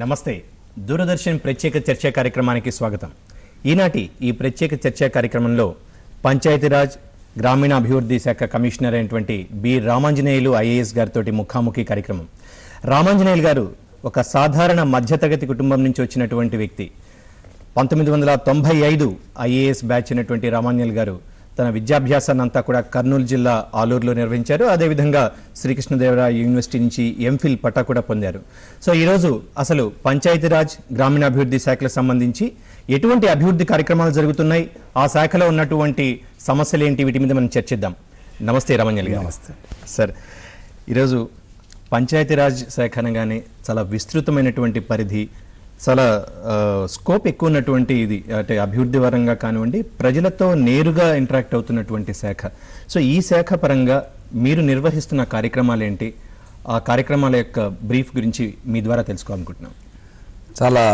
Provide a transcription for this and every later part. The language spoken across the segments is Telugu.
నమస్తే దూరదర్శన్ ప్రత్యేక చర్చా కార్యక్రమానికి స్వాగతం ఈనాటి ఈ ప్రత్యేక చర్చా కార్యక్రమంలో పంచాయతీరాజ్ గ్రామీణాభివృద్ధి శాఖ కమిషనర్ అయినటువంటి బి రామాంజనేయులు ఐఏఎస్ గారితో ముఖాముఖి కార్యక్రమం రామాంజనేయులు గారు ఒక సాధారణ మధ్యతరగతి కుటుంబం నుంచి వచ్చినటువంటి వ్యక్తి పంతొమ్మిది వందల తొంభై ఐదు ఐఏఎస్ బ్యాచ్ అయినటువంటి రామాంజనేయులు గారు తన విద్యాభ్యాసాన్ని అంతా కూడా కర్నూలు జిల్లా ఆలూరులో నిర్వహించారు అదేవిధంగా శ్రీకృష్ణదేవరాయ యూనివర్సిటీ నుంచి ఎంఫిల్ పట్టా కూడా పొందారు సో ఈరోజు అసలు పంచాయతీరాజ్ గ్రామీణాభివృద్ధి శాఖలకు సంబంధించి ఎటువంటి అభివృద్ధి కార్యక్రమాలు జరుగుతున్నాయి ఆ శాఖలో ఉన్నటువంటి సమస్యలు ఏంటి వీటి మీద మనం చర్చిద్దాం నమస్తే రమణ్యలు నమస్తే సార్ ఈరోజు పంచాయతీరాజ్ శాఖ అనగానే చాలా విస్తృతమైనటువంటి పరిధి చాలా స్కోప్ ఎక్కువ ఉన్నటువంటి ఇది అంటే అభివృద్ధి పరంగా కానివ్వండి ప్రజలతో నేరుగా ఇంటరాక్ట్ అవుతున్నటువంటి శాఖ సో ఈ శాఖ పరంగా మీరు నిర్వహిస్తున్న కార్యక్రమాలు ఏంటి ఆ కార్యక్రమాల యొక్క బ్రీఫ్ గురించి మీ ద్వారా తెలుసుకోవాలనుకుంటున్నాం చాలా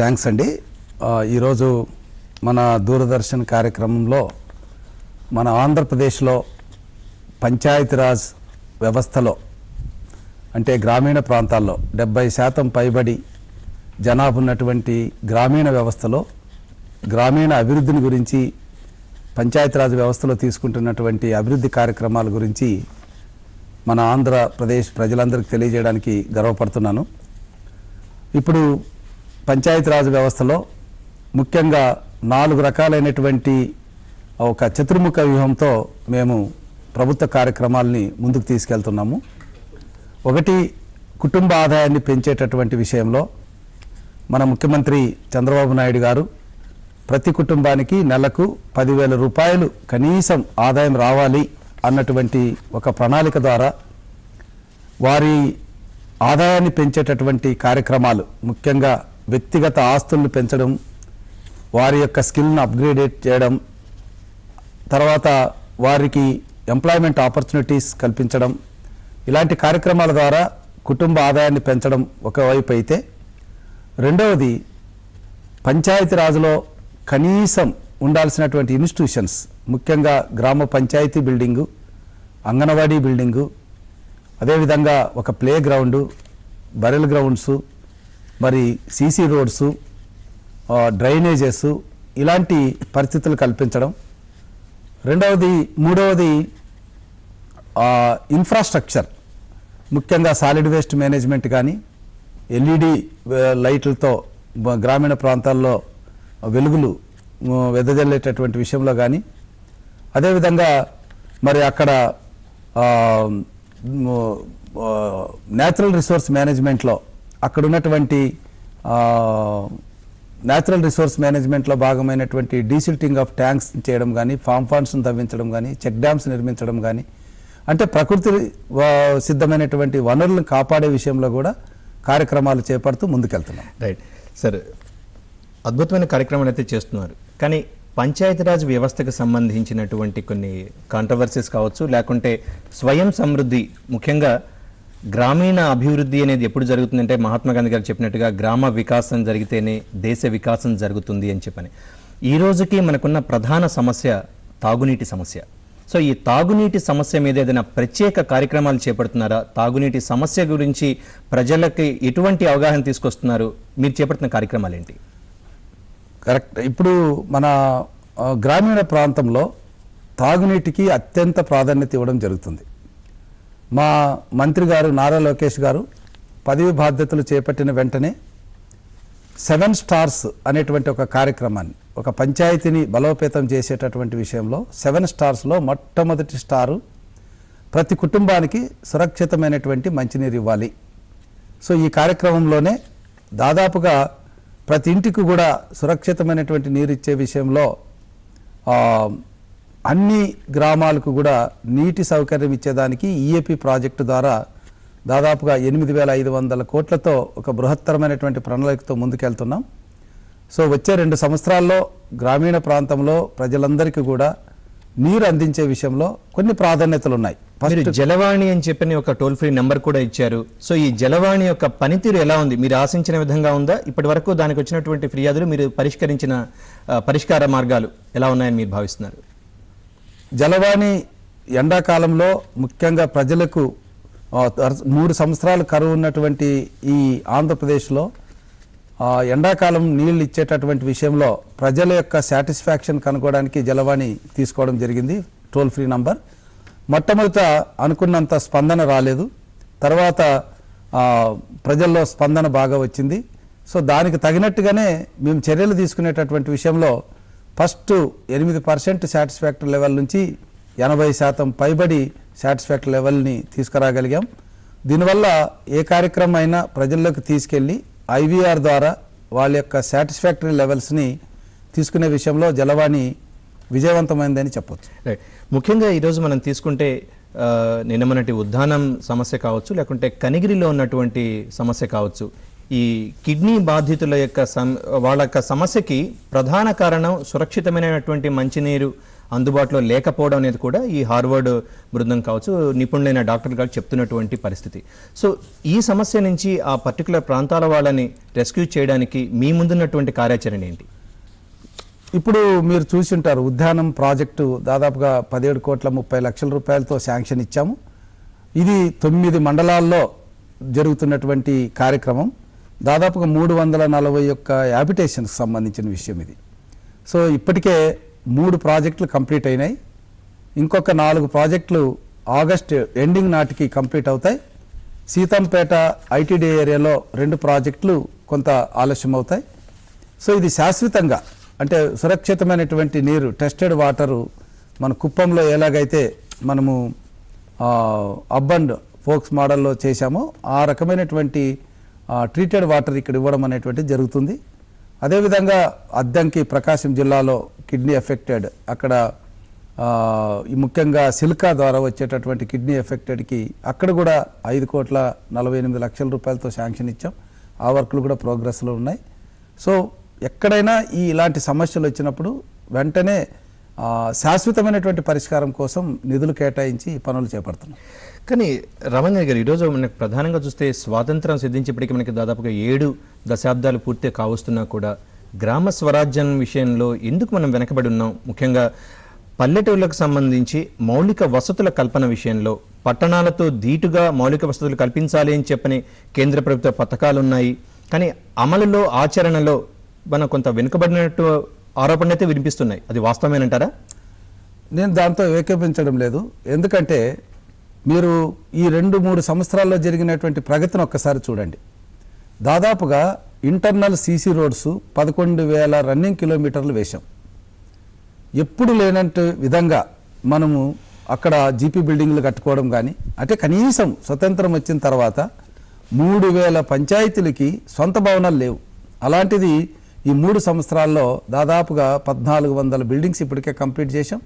థ్యాంక్స్ అండి ఈరోజు మన దూరదర్శన్ కార్యక్రమంలో మన ఆంధ్రప్రదేశ్లో పంచాయతీరాజ్ వ్యవస్థలో అంటే గ్రామీణ ప్రాంతాల్లో డెబ్బై శాతం పైబడి జనాభా ఉన్నటువంటి గ్రామీణ వ్యవస్థలో గ్రామీణ అభివృద్ధిని గురించి పంచాయతీరాజ్ వ్యవస్థలో తీసుకుంటున్నటువంటి అభివృద్ధి కార్యక్రమాల గురించి మన ఆంధ్రప్రదేశ్ ప్రజలందరికీ తెలియజేయడానికి గర్వపడుతున్నాను ఇప్పుడు పంచాయతీరాజ్ వ్యవస్థలో ముఖ్యంగా నాలుగు రకాలైనటువంటి ఒక చతుర్ముఖ వ్యూహంతో మేము ప్రభుత్వ కార్యక్రమాల్ని ముందుకు తీసుకెళ్తున్నాము ఒకటి కుటుంబ ఆదాయాన్ని పెంచేటటువంటి విషయంలో మన ముఖ్యమంత్రి చంద్రబాబు నాయుడు గారు ప్రతి కుటుంబానికి నెలకు పదివేల రూపాయలు కనీసం ఆదాయం రావాలి అన్నటువంటి ఒక ప్రణాళిక ద్వారా వారి ఆదాయాన్ని పెంచేటటువంటి కార్యక్రమాలు ముఖ్యంగా వ్యక్తిగత ఆస్తులను పెంచడం వారి యొక్క స్కిల్ను అప్గ్రేడేట్ చేయడం తర్వాత వారికి ఎంప్లాయ్మెంట్ ఆపర్చునిటీస్ కల్పించడం ఇలాంటి కార్యక్రమాల ద్వారా కుటుంబ ఆదాయాన్ని పెంచడం ఒకవైపు అయితే రెండవది రాజులో కనీసం ఉండాల్సినటువంటి ఇన్స్టిట్యూషన్స్ ముఖ్యంగా గ్రామ పంచాయతీ బిల్డింగు అంగన్వాడీ బిల్డింగు అదేవిధంగా ఒక ప్లే గ్రౌండు బరెల్ గ్రౌండ్సు మరి సీసీ రోడ్సు డ్రైనేజెస్ ఇలాంటి పరిస్థితులు కల్పించడం రెండవది మూడవది ఇన్ఫ్రాస్ట్రక్చర్ ముఖ్యంగా సాలిడ్ వేస్ట్ మేనేజ్మెంట్ కానీ ఎల్ఈడి లైట్లతో గ్రామీణ ప్రాంతాల్లో వెలుగులు వెదజల్లేటటువంటి విషయంలో కానీ అదేవిధంగా మరి అక్కడ న్యాచురల్ రిసోర్స్ మేనేజ్మెంట్లో అక్కడ ఉన్నటువంటి న్యాచురల్ రిసోర్స్ మేనేజ్మెంట్లో భాగమైనటువంటి డీసిల్టింగ్ ఆఫ్ ట్యాంక్స్ చేయడం కానీ ఫామ్ ఫాండ్స్ను తవ్వించడం కానీ చెక్ డ్యామ్స్ నిర్మించడం కానీ అంటే ప్రకృతి సిద్ధమైనటువంటి వనరులను కాపాడే విషయంలో కూడా కార్యక్రమాలు చేపడుతూ ముందుకెళ్తున్నాం రైట్ సార్ అద్భుతమైన కార్యక్రమాలు అయితే చేస్తున్నారు కానీ పంచాయతీరాజ్ వ్యవస్థకు సంబంధించినటువంటి కొన్ని కాంట్రవర్సీస్ కావచ్చు లేకుంటే స్వయం సమృద్ధి ముఖ్యంగా గ్రామీణ అభివృద్ధి అనేది ఎప్పుడు జరుగుతుందంటే మహాత్మా గాంధీ గారు చెప్పినట్టుగా గ్రామ వికాసం జరిగితేనే దేశ వికాసం జరుగుతుంది అని చెప్పని ఈ రోజుకి మనకున్న ప్రధాన సమస్య తాగునీటి సమస్య సో ఈ తాగునీటి సమస్య మీద ఏదైనా ప్రత్యేక కార్యక్రమాలు చేపడుతున్నారా తాగునీటి సమస్య గురించి ప్రజలకి ఎటువంటి అవగాహన తీసుకొస్తున్నారు మీరు చేపడుతున్న కార్యక్రమాలు ఏంటి కరెక్ట్ ఇప్పుడు మన గ్రామీణ ప్రాంతంలో తాగునీటికి అత్యంత ప్రాధాన్యత ఇవ్వడం జరుగుతుంది మా మంత్రి గారు నారా లోకేష్ గారు పదవి బాధ్యతలు చేపట్టిన వెంటనే సెవెన్ స్టార్స్ అనేటువంటి ఒక కార్యక్రమాన్ని ఒక పంచాయతీని బలోపేతం చేసేటటువంటి విషయంలో సెవెన్ స్టార్స్లో మొట్టమొదటి స్టారు ప్రతి కుటుంబానికి సురక్షితమైనటువంటి మంచినీరు ఇవ్వాలి సో ఈ కార్యక్రమంలోనే దాదాపుగా ప్రతి ఇంటికి కూడా సురక్షితమైనటువంటి నీరు ఇచ్చే విషయంలో అన్ని గ్రామాలకు కూడా నీటి సౌకర్యం ఇచ్చేదానికి ఈఏపీ ప్రాజెక్టు ద్వారా దాదాపుగా ఎనిమిది వేల ఐదు వందల కోట్లతో ఒక బృహత్తరమైనటువంటి ప్రణాళికతో ముందుకెళ్తున్నాం సో వచ్చే రెండు సంవత్సరాల్లో గ్రామీణ ప్రాంతంలో ప్రజలందరికీ కూడా నీరు అందించే విషయంలో కొన్ని ప్రాధాన్యతలు ఉన్నాయి జలవాణి అని చెప్పి ఒక టోల్ ఫ్రీ నెంబర్ కూడా ఇచ్చారు సో ఈ జలవాణి యొక్క పనితీరు ఎలా ఉంది మీరు ఆశించిన విధంగా ఉందా ఇప్పటి వరకు దానికి వచ్చినటువంటి ఫిర్యాదులు మీరు పరిష్కరించిన పరిష్కార మార్గాలు ఎలా ఉన్నాయని మీరు భావిస్తున్నారు జలవాణి ఎండాకాలంలో ముఖ్యంగా ప్రజలకు మూడు సంవత్సరాలు కరువు ఉన్నటువంటి ఈ ఆంధ్రప్రదేశ్లో ఎండాకాలం నీళ్లు ఇచ్చేటటువంటి విషయంలో ప్రజల యొక్క సాటిస్ఫాక్షన్ కనుక్కోవడానికి జలవాణి తీసుకోవడం జరిగింది టోల్ ఫ్రీ నంబర్ మొట్టమొదట అనుకున్నంత స్పందన రాలేదు తర్వాత ప్రజల్లో స్పందన బాగా వచ్చింది సో దానికి తగినట్టుగానే మేము చర్యలు తీసుకునేటటువంటి విషయంలో ఫస్ట్ ఎనిమిది పర్సెంట్ సాటిస్ఫాక్టరీ లెవెల్ నుంచి ఎనభై శాతం పైబడి సాటిస్ఫాక్టరీ లెవెల్ని తీసుకురాగలిగాం దీనివల్ల ఏ కార్యక్రమం అయినా ప్రజల్లోకి తీసుకెళ్ళి ఐవీఆర్ ద్వారా వాళ్ళ యొక్క సాటిస్ఫాక్టరీ లెవెల్స్ని తీసుకునే విషయంలో జలవాణి విజయవంతమైందని చెప్పొచ్చు ముఖ్యంగా ఈరోజు మనం తీసుకుంటే నిన్న మనటి ఉద్దానం సమస్య కావచ్చు లేకుంటే కనిగిరిలో ఉన్నటువంటి సమస్య కావచ్చు ఈ కిడ్నీ బాధితుల యొక్క వాళ్ళ యొక్క సమస్యకి ప్రధాన కారణం సురక్షితమైనటువంటి మంచినీరు అందుబాటులో లేకపోవడం అనేది కూడా ఈ హార్వర్డ్ బృందం కావచ్చు నిపుణులైన డాక్టర్ గారు చెప్తున్నటువంటి పరిస్థితి సో ఈ సమస్య నుంచి ఆ పర్టికులర్ ప్రాంతాల వాళ్ళని రెస్క్యూ చేయడానికి మీ ముందున్నటువంటి కార్యాచరణ ఏంటి ఇప్పుడు మీరు ఉంటారు ఉద్యానం ప్రాజెక్టు దాదాపుగా పదిహేడు కోట్ల ముప్పై లక్షల రూపాయలతో శాంక్షన్ ఇచ్చాము ఇది తొమ్మిది మండలాల్లో జరుగుతున్నటువంటి కార్యక్రమం దాదాపుగా మూడు వందల నలభై ఒక్క యాబిటేషన్కి సంబంధించిన విషయం ఇది సో ఇప్పటికే మూడు ప్రాజెక్టులు కంప్లీట్ అయినాయి ఇంకొక నాలుగు ప్రాజెక్టులు ఆగస్ట్ ఎండింగ్ నాటికి కంప్లీట్ అవుతాయి సీతంపేట ఐటీడీ ఏరియాలో రెండు ప్రాజెక్టులు కొంత ఆలస్యం అవుతాయి సో ఇది శాశ్వతంగా అంటే సురక్షితమైనటువంటి నీరు టెస్టెడ్ వాటరు మన కుప్పంలో ఎలాగైతే మనము అబ్బండ్ ఫోక్స్ మోడల్లో చేశామో ఆ రకమైనటువంటి ట్రీటెడ్ వాటర్ ఇక్కడ ఇవ్వడం అనేటువంటిది జరుగుతుంది అదేవిధంగా అద్దంకి ప్రకాశం జిల్లాలో కిడ్నీ ఎఫెక్టెడ్ అక్కడ ముఖ్యంగా సిల్కా ద్వారా వచ్చేటటువంటి కిడ్నీ ఎఫెక్టెడ్కి అక్కడ కూడా ఐదు కోట్ల నలభై ఎనిమిది లక్షల రూపాయలతో శాంక్షన్ ఇచ్చాం ఆ వర్క్లు కూడా ప్రోగ్రెస్లో ఉన్నాయి సో ఎక్కడైనా ఈ ఇలాంటి సమస్యలు వచ్చినప్పుడు వెంటనే శాశ్వతమైనటువంటి పరిష్కారం కోసం నిధులు కేటాయించి పనులు చేపడుతున్నాం కానీ రమణ గారు ఈరోజు మనకు ప్రధానంగా చూస్తే స్వాతంత్రం సిద్ధించేప్పటికీ మనకి దాదాపుగా ఏడు దశాబ్దాలు పూర్తి కావస్తున్నా కూడా గ్రామ స్వరాజ్యం విషయంలో ఎందుకు మనం వెనకబడి ఉన్నాం ముఖ్యంగా పల్లెటూర్లకు సంబంధించి మౌలిక వసతుల కల్పన విషయంలో పట్టణాలతో ధీటుగా మౌలిక వసతులు కల్పించాలి అని చెప్పని కేంద్ర ప్రభుత్వ పథకాలు ఉన్నాయి కానీ అమలులో ఆచరణలో మనం కొంత వెనుకబడినట్టు ఆరోపణలు అయితే వినిపిస్తున్నాయి అది వాస్తవమేనంటారా నేను దాంతో ఏకీపించడం లేదు ఎందుకంటే మీరు ఈ రెండు మూడు సంవత్సరాల్లో జరిగినటువంటి ప్రగతిని ఒక్కసారి చూడండి దాదాపుగా ఇంటర్నల్ సీసీ రోడ్స్ పదకొండు వేల రన్నింగ్ కిలోమీటర్లు వేశాం ఎప్పుడు లేనట్టు విధంగా మనము అక్కడ జీపీ బిల్డింగ్లు కట్టుకోవడం కానీ అంటే కనీసం స్వతంత్రం వచ్చిన తర్వాత మూడు వేల పంచాయతీలకి సొంత భవనాలు లేవు అలాంటిది ఈ మూడు సంవత్సరాల్లో దాదాపుగా పద్నాలుగు వందల బిల్డింగ్స్ ఇప్పటికే కంప్లీట్ చేశాం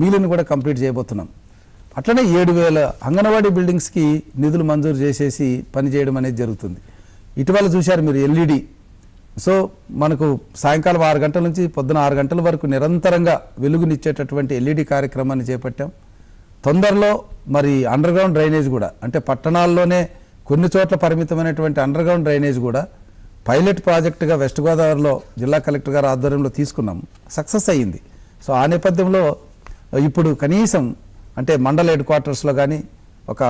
మిగిలిన కూడా కంప్లీట్ చేయబోతున్నాం అట్లనే ఏడు వేల అంగన్వాడీ బిల్డింగ్స్కి నిధులు మంజూరు చేసేసి పనిచేయడం అనేది జరుగుతుంది ఇటీవల చూశారు మీరు ఎల్ఈడి సో మనకు సాయంకాలం ఆరు గంటల నుంచి పొద్దున ఆరు గంటల వరకు నిరంతరంగా వెలుగునిచ్చేటటువంటి ఎల్ఈడి కార్యక్రమాన్ని చేపట్టాం తొందరలో మరి అండర్గ్రౌండ్ డ్రైనేజ్ కూడా అంటే పట్టణాల్లోనే కొన్ని చోట్ల పరిమితమైనటువంటి అండర్గ్రౌండ్ డ్రైనేజ్ కూడా పైలట్ ప్రాజెక్టుగా వెస్ట్ గోదావరిలో జిల్లా కలెక్టర్ గారు ఆధ్వర్యంలో తీసుకున్నాం సక్సెస్ అయ్యింది సో ఆ నేపథ్యంలో ఇప్పుడు కనీసం అంటే మండల హెడ్ క్వార్టర్స్లో కానీ ఒక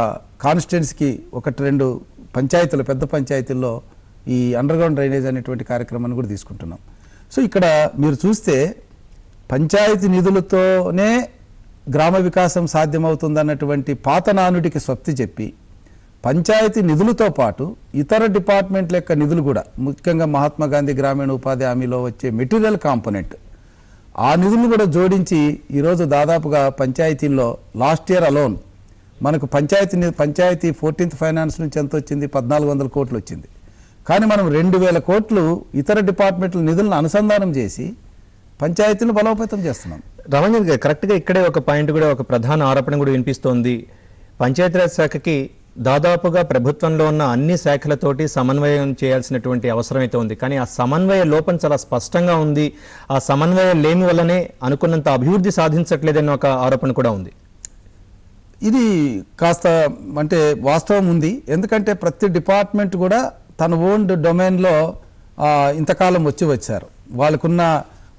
కాన్స్టిట్యున్సీకి ఒకటి రెండు పంచాయతీలు పెద్ద పంచాయతీల్లో ఈ అండర్గ్రౌండ్ డ్రైనేజ్ అనేటువంటి కార్యక్రమాన్ని కూడా తీసుకుంటున్నాం సో ఇక్కడ మీరు చూస్తే పంచాయతీ నిధులతోనే గ్రామ వికాసం సాధ్యమవుతుందన్నటువంటి పాత నానుడికి స్వప్తి చెప్పి పంచాయతీ నిధులతో పాటు ఇతర డిపార్ట్మెంట్ల యొక్క నిధులు కూడా ముఖ్యంగా మహాత్మా గాంధీ గ్రామీణ ఉపాధి హామీలో వచ్చే మెటీరియల్ కాంపోనెంట్ ఆ నిధులను కూడా జోడించి ఈరోజు దాదాపుగా పంచాయతీల్లో లాస్ట్ ఇయర్ అలోన్ మనకు పంచాయతీ పంచాయతీ ఫోర్టీన్త్ ఫైనాన్స్ నుంచి ఎంత వచ్చింది పద్నాలుగు వందల కోట్లు వచ్చింది కానీ మనం రెండు వేల కోట్లు ఇతర డిపార్ట్మెంట్ల నిధులను అనుసంధానం చేసి పంచాయతీలను బలోపేతం చేస్తున్నాం రమణ గారు కరెక్ట్గా ఇక్కడే ఒక పాయింట్ కూడా ఒక ప్రధాన ఆరోపణ కూడా వినిపిస్తోంది పంచాయతీరాజ్ శాఖకి దాదాపుగా ప్రభుత్వంలో ఉన్న అన్ని శాఖలతోటి సమన్వయం చేయాల్సినటువంటి అవసరం అయితే ఉంది కానీ ఆ సమన్వయ లోపం చాలా స్పష్టంగా ఉంది ఆ సమన్వయ లేమి వల్లనే అనుకున్నంత అభివృద్ధి సాధించట్లేదని ఒక ఆరోపణ కూడా ఉంది ఇది కాస్త అంటే వాస్తవం ఉంది ఎందుకంటే ప్రతి డిపార్ట్మెంట్ కూడా తన ఓన్ డొమైన్లో ఇంతకాలం వచ్చి వచ్చారు వాళ్ళకున్న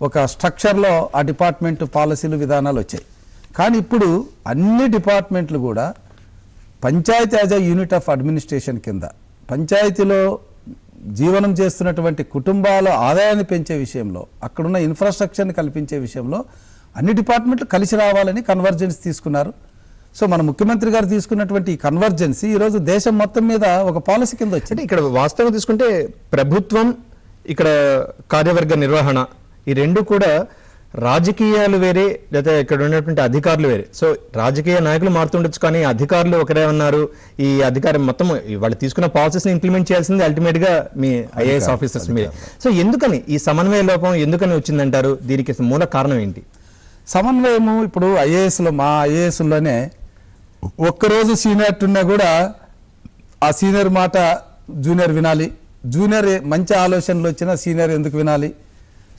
ఒక స్ట్రక్చర్లో ఆ డిపార్ట్మెంట్ పాలసీలు విధానాలు వచ్చాయి కానీ ఇప్పుడు అన్ని డిపార్ట్మెంట్లు కూడా panchayat as a unit of administration కింద పంచాయతీలో జీవనం చేస్తున్నటువంటి కుటుంబాల ఆదాయాన్ని పెంచే విషయంలో అక్కడున్న ఇన్ఫ్రాస్ట్రక్చర్ని కల్పించే విషయంలో అన్ని డిపార్ట్మెంట్లు కలిసి రావాలని కన్వర్జెన్స్ తీసుకున్నారు సో మన ముఖ్యమంత్రి గారు తీసుకున్నటువంటి ఈ కన్వర్జెన్సీ ఈరోజు దేశం మొత్తం మీద ఒక పాలసీ కింద వచ్చింది ఇక్కడ వాస్తవం తీసుకుంటే ప్రభుత్వం ఇక్కడ కార్యవర్గ నిర్వహణ ఈ రెండు కూడా రాజకీయాలు వేరే లేదా ఇక్కడ ఉన్నటువంటి అధికారులు వేరే సో రాజకీయ నాయకులు మారుతుండొచ్చు కానీ అధికారులు ఒకరే ఉన్నారు ఈ అధికారం మొత్తం వాళ్ళు తీసుకున్న పాలసీస్ని ఇంప్లిమెంట్ చేయాల్సింది అల్టిమేట్ గా మీ ఐఏఎస్ ఆఫీసర్స్ మీరే సో ఎందుకని ఈ సమన్వయ లోపం ఎందుకని వచ్చిందంటారు దీనికి మూల కారణం ఏంటి సమన్వయము ఇప్పుడు ఐఏఎస్లో మా ఐఏఎస్లోనే ఒక్కరోజు సీనియర్ ఉన్నా కూడా ఆ సీనియర్ మాట జూనియర్ వినాలి జూనియర్ మంచి ఆలోచనలు వచ్చినా సీనియర్ ఎందుకు వినాలి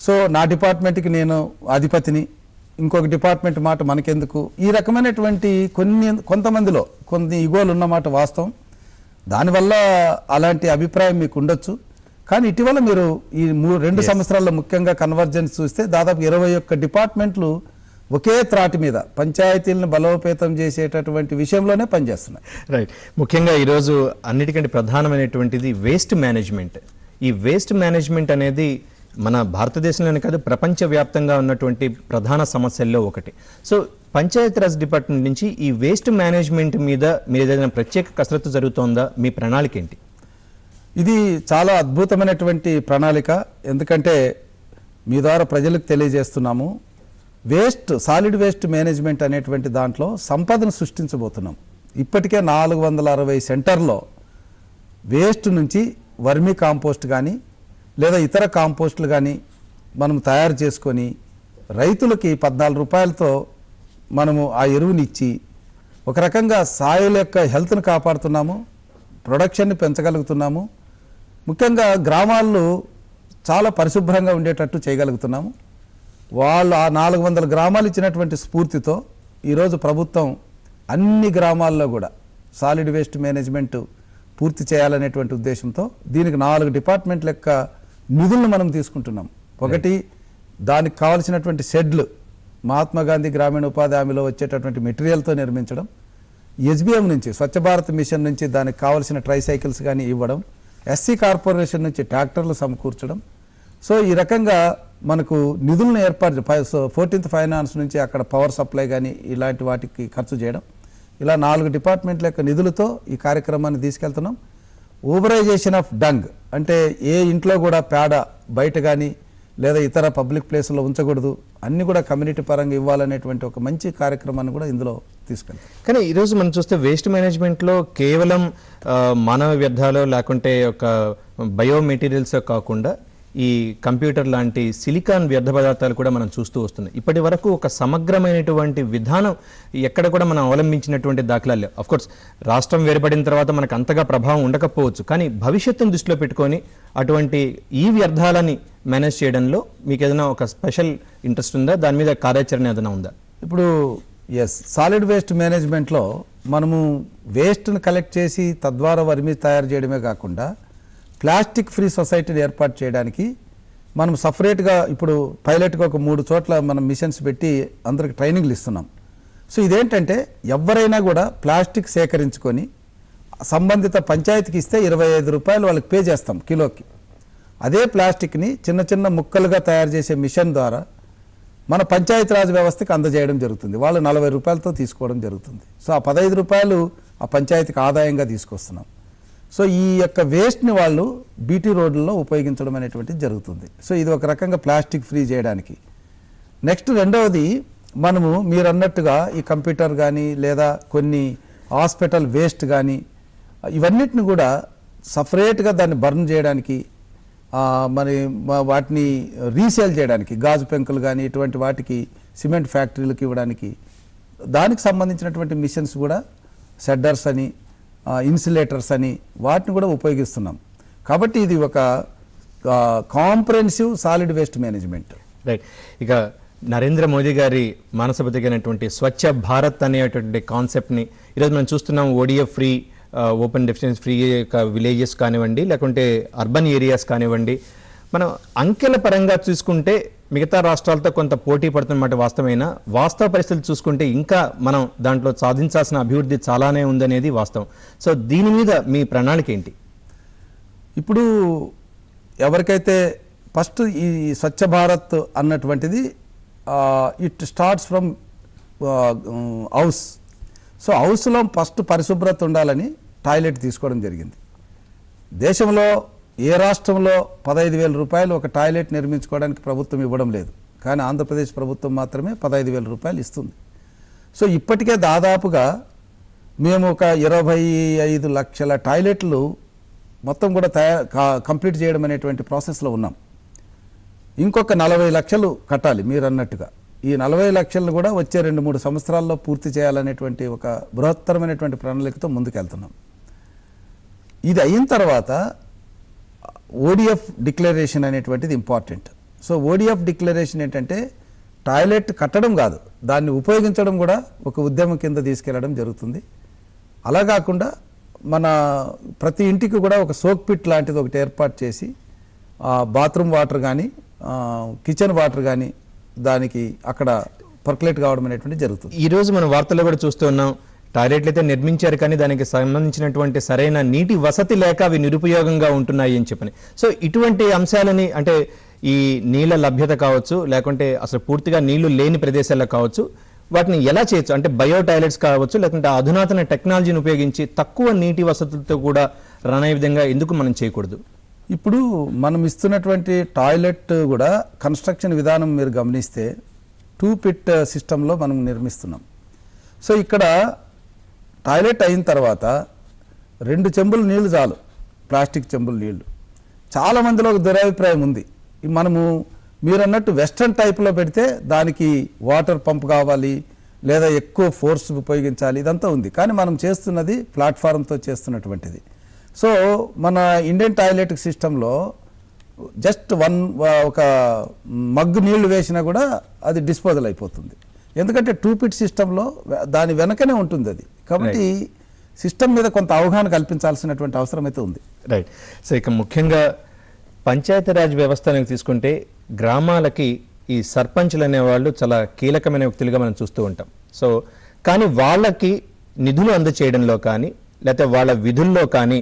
సో నా డిపార్ట్మెంట్కి నేను అధిపతిని ఇంకొక డిపార్ట్మెంట్ మాట మనకెందుకు ఈ రకమైనటువంటి కొన్ని కొంతమందిలో కొన్ని ఇగోలు ఉన్నమాట వాస్తవం దానివల్ల అలాంటి అభిప్రాయం మీకు ఉండొచ్చు కానీ ఇటీవల మీరు ఈ రెండు సంవత్సరాల్లో ముఖ్యంగా కన్వర్జెన్స్ చూస్తే దాదాపు ఇరవై ఒక్క డిపార్ట్మెంట్లు ఒకే త్రాటి మీద పంచాయతీలను బలోపేతం చేసేటటువంటి విషయంలోనే పనిచేస్తున్నాయి రైట్ ముఖ్యంగా ఈరోజు అన్నిటికంటే ప్రధానమైనటువంటిది వేస్ట్ మేనేజ్మెంట్ ఈ వేస్ట్ మేనేజ్మెంట్ అనేది మన భారతదేశంలోనే కాదు ప్రపంచవ్యాప్తంగా ఉన్నటువంటి ప్రధాన సమస్యల్లో ఒకటి సో పంచాయతీరాజ్ డిపార్ట్మెంట్ నుంచి ఈ వేస్ట్ మేనేజ్మెంట్ మీద మీరు ఏదైనా ప్రత్యేక కసరత్తు జరుగుతోందా మీ ప్రణాళిక ఏంటి ఇది చాలా అద్భుతమైనటువంటి ప్రణాళిక ఎందుకంటే మీ ద్వారా ప్రజలకు తెలియజేస్తున్నాము వేస్ట్ సాలిడ్ వేస్ట్ మేనేజ్మెంట్ అనేటువంటి దాంట్లో సంపదను సృష్టించబోతున్నాం ఇప్పటికే నాలుగు వందల అరవై సెంటర్లో వేస్ట్ నుంచి వర్మీ కాంపోస్ట్ కానీ లేదా ఇతర కాంపోస్టులు కానీ మనం తయారు చేసుకొని రైతులకి పద్నాలుగు రూపాయలతో మనము ఆ ఎరువునిచ్చి ఒక రకంగా సాయిల యొక్క హెల్త్ను కాపాడుతున్నాము ప్రొడక్షన్ని పెంచగలుగుతున్నాము ముఖ్యంగా గ్రామాల్లో చాలా పరిశుభ్రంగా ఉండేటట్టు చేయగలుగుతున్నాము వాళ్ళు ఆ నాలుగు వందల గ్రామాలు ఇచ్చినటువంటి స్ఫూర్తితో ఈరోజు ప్రభుత్వం అన్ని గ్రామాల్లో కూడా సాలిడ్ వేస్ట్ మేనేజ్మెంట్ పూర్తి చేయాలనేటువంటి ఉద్దేశంతో దీనికి నాలుగు డిపార్ట్మెంట్ల యొక్క నిధులను మనం తీసుకుంటున్నాం ఒకటి దానికి కావలసినటువంటి షెడ్లు మహాత్మా గాంధీ గ్రామీణ ఉపాధి హామీలో వచ్చేటటువంటి మెటీరియల్తో నిర్మించడం ఎస్బీఎం నుంచి స్వచ్ఛ భారత్ మిషన్ నుంచి దానికి కావలసిన ట్రైసైకిల్స్ కానీ ఇవ్వడం ఎస్సీ కార్పొరేషన్ నుంచి ట్రాక్టర్లు సమకూర్చడం సో ఈ రకంగా మనకు నిధులను ఏర్పాటు ఫోర్టీన్త్ ఫైనాన్స్ నుంచి అక్కడ పవర్ సప్లై కానీ ఇలాంటి వాటికి ఖర్చు చేయడం ఇలా నాలుగు డిపార్ట్మెంట్ల యొక్క నిధులతో ఈ కార్యక్రమాన్ని తీసుకెళ్తున్నాం ఊబరైజేషన్ ఆఫ్ డంగ్ అంటే ఏ ఇంట్లో కూడా పేడ బయట కానీ లేదా ఇతర పబ్లిక్ ప్లేసుల్లో ఉంచకూడదు అన్ని కూడా కమ్యూనిటీ పరంగా ఇవ్వాలనేటువంటి ఒక మంచి కార్యక్రమాన్ని కూడా ఇందులో తీసుకెళ్తాం కానీ ఈరోజు మనం చూస్తే వేస్ట్ మేనేజ్మెంట్లో కేవలం మానవ వ్యర్థాలు లేకుంటే ఒక బయో మెటీరియల్స్ కాకుండా ఈ కంప్యూటర్ లాంటి సిలికాన్ వ్యర్థ పదార్థాలు కూడా మనం చూస్తూ వస్తున్నాం ఇప్పటి వరకు ఒక సమగ్రమైనటువంటి విధానం ఎక్కడ కూడా మనం అవలంబించినటువంటి దాఖలాలు లేవు అఫ్కోర్స్ రాష్ట్రం వేర్పడిన తర్వాత మనకు అంతగా ప్రభావం ఉండకపోవచ్చు కానీ భవిష్యత్తును దృష్టిలో పెట్టుకొని అటువంటి ఈ వ్యర్థాలని మేనేజ్ చేయడంలో మీకు ఏదైనా ఒక స్పెషల్ ఇంట్రెస్ట్ ఉందా దాని మీద కార్యాచరణ ఏదైనా ఉందా ఇప్పుడు ఎస్ సాలిడ్ వేస్ట్ మేనేజ్మెంట్లో మనము వేస్ట్ను కలెక్ట్ చేసి తద్వారా వరి మీద తయారు చేయడమే కాకుండా ప్లాస్టిక్ ఫ్రీ సొసైటీని ఏర్పాటు చేయడానికి మనం సపరేట్గా ఇప్పుడు పైలట్గా ఒక మూడు చోట్ల మనం మిషన్స్ పెట్టి అందరికి ట్రైనింగ్లు ఇస్తున్నాం సో ఇదేంటంటే ఎవరైనా కూడా ప్లాస్టిక్ సేకరించుకొని సంబంధిత పంచాయతీకి ఇస్తే ఇరవై ఐదు రూపాయలు వాళ్ళకి పే చేస్తాం కిలోకి అదే ప్లాస్టిక్ని చిన్న చిన్న ముక్కలుగా తయారు చేసే మిషన్ ద్వారా మన పంచాయతీరాజ్ వ్యవస్థకి అందజేయడం జరుగుతుంది వాళ్ళు నలభై రూపాయలతో తీసుకోవడం జరుగుతుంది సో ఆ పదహైదు రూపాయలు ఆ పంచాయతీకి ఆదాయంగా తీసుకొస్తున్నాం సో ఈ యొక్క వేస్ట్ని వాళ్ళు బీటీ రోడ్లలో ఉపయోగించడం అనేటువంటిది జరుగుతుంది సో ఇది ఒక రకంగా ప్లాస్టిక్ ఫ్రీ చేయడానికి నెక్స్ట్ రెండవది మనము మీరు అన్నట్టుగా ఈ కంప్యూటర్ కానీ లేదా కొన్ని హాస్పిటల్ వేస్ట్ కానీ ఇవన్నిటిని కూడా సపరేట్గా దాన్ని బర్న్ చేయడానికి మరి వాటిని రీసేల్ చేయడానికి గాజు పెంకులు కానీ ఇటువంటి వాటికి సిమెంట్ ఫ్యాక్టరీలకు ఇవ్వడానికి దానికి సంబంధించినటువంటి మిషన్స్ కూడా సెడ్డర్స్ అని ఇన్సులేటర్స్ అని వాటిని కూడా ఉపయోగిస్తున్నాం కాబట్టి ఇది ఒక comprehensive solid waste management right ఇక నరేంద్ర మోదీ గారి మానస బతికైనటువంటి స్వచ్ఛ భారత్ అనేటువంటి కాన్సెప్ట్ని ఈరోజు మనం చూస్తున్నాం ODF free open defecation free యొక్క విలేజెస్ కానివ్వండి లేకుంటే అర్బన్ ఏరియాస్ కానివ్వండి మనం అంకెల పరంగా చూసుకుంటే మిగతా రాష్ట్రాలతో కొంత పోటీ పడుతున్నమాట వాస్తవమైన వాస్తవ పరిస్థితులు చూసుకుంటే ఇంకా మనం దాంట్లో సాధించాల్సిన అభివృద్ధి చాలానే ఉందనేది వాస్తవం సో దీని మీద మీ ప్రణాళిక ఏంటి ఇప్పుడు ఎవరికైతే ఫస్ట్ ఈ స్వచ్ఛ భారత్ అన్నటువంటిది it starts from house so హౌస్లో ఫస్ట్ పరిశుభ్రత ఉండాలని టాయిలెట్ తీసుకోవడం జరిగింది దేశంలో ఏ రాష్ట్రంలో పదహైదు వేల రూపాయలు ఒక టాయిలెట్ నిర్మించుకోవడానికి ప్రభుత్వం ఇవ్వడం లేదు కానీ ఆంధ్రప్రదేశ్ ప్రభుత్వం మాత్రమే పదహైదు వేల రూపాయలు ఇస్తుంది సో ఇప్పటికే దాదాపుగా మేము ఒక ఇరవై ఐదు లక్షల టాయిలెట్లు మొత్తం కూడా తయారు కంప్లీట్ చేయడం అనేటువంటి ప్రాసెస్లో ఉన్నాం ఇంకొక నలభై లక్షలు కట్టాలి మీరు అన్నట్టుగా ఈ నలభై లక్షలను కూడా వచ్చే రెండు మూడు సంవత్సరాల్లో పూర్తి చేయాలనేటువంటి ఒక బృహత్తరమైనటువంటి ప్రణాళికతో ముందుకెళ్తున్నాం ఇది అయిన తర్వాత ఓడిఎఫ్ డిక్లరేషన్ అనేటువంటిది ఇంపార్టెంట్ సో ఓడిఎఫ్ డిక్లరేషన్ ఏంటంటే టాయిలెట్ కట్టడం కాదు దాన్ని ఉపయోగించడం కూడా ఒక ఉద్యమం కింద తీసుకెళ్లడం జరుగుతుంది అలా కాకుండా మన ప్రతి ఇంటికి కూడా ఒక సోక్ పిట్ లాంటిది ఒకటి ఏర్పాటు చేసి బాత్రూమ్ వాటర్ కానీ కిచెన్ వాటర్ కానీ దానికి అక్కడ పర్కులేట్ కావడం అనేటువంటి జరుగుతుంది ఈరోజు మనం వార్తల్లో కూడా చూస్తున్నాం టాయిలెట్లు అయితే నిర్మించారు కానీ దానికి సంబంధించినటువంటి సరైన నీటి వసతి లేక అవి నిరుపయోగంగా ఉంటున్నాయి అని చెప్పని సో ఇటువంటి అంశాలని అంటే ఈ నీళ్ళ లభ్యత కావచ్చు లేకుంటే అసలు పూర్తిగా నీళ్లు లేని ప్రదేశాల్లో కావచ్చు వాటిని ఎలా చేయొచ్చు అంటే బయో టాయిలెట్స్ కావచ్చు లేకుంటే అధునాతన టెక్నాలజీని ఉపయోగించి తక్కువ నీటి వసతులతో కూడా రన్ అయ్యే విధంగా ఎందుకు మనం చేయకూడదు ఇప్పుడు మనం ఇస్తున్నటువంటి టాయిలెట్ కూడా కన్స్ట్రక్షన్ విధానం మీరు గమనిస్తే టూ పిట్ సిస్టంలో మనం నిర్మిస్తున్నాం సో ఇక్కడ టాయిలెట్ అయిన తర్వాత రెండు చెంబులు నీళ్లు చాలు ప్లాస్టిక్ చెంబులు నీళ్లు మందిలో ఒక దురభిప్రాయం ఉంది మనము మీరు అన్నట్టు వెస్ట్రన్ టైప్లో పెడితే దానికి వాటర్ పంప్ కావాలి లేదా ఎక్కువ ఫోర్స్ ఉపయోగించాలి ఇదంతా ఉంది కానీ మనం చేస్తున్నది ప్లాట్ఫారంతో చేస్తున్నటువంటిది సో మన ఇండియన్ టాయిలెట్ సిస్టంలో జస్ట్ వన్ ఒక మగ్గు నీళ్లు వేసినా కూడా అది డిస్పోజల్ అయిపోతుంది ఎందుకంటే టూ పిట్ సిస్టంలో దాని వెనకనే ఉంటుంది అది కాబట్టి సిస్టమ్ మీద కొంత అవగాహన కల్పించాల్సినటువంటి అవసరం అయితే ఉంది రైట్ సో ఇక ముఖ్యంగా పంచాయతీరాజ్ వ్యవస్థను తీసుకుంటే గ్రామాలకి ఈ సర్పంచ్లు అనేవాళ్ళు చాలా కీలకమైన వ్యక్తులుగా మనం చూస్తూ ఉంటాం సో కానీ వాళ్ళకి నిధులు అందచేయడంలో కానీ లేకపోతే వాళ్ళ విధుల్లో కానీ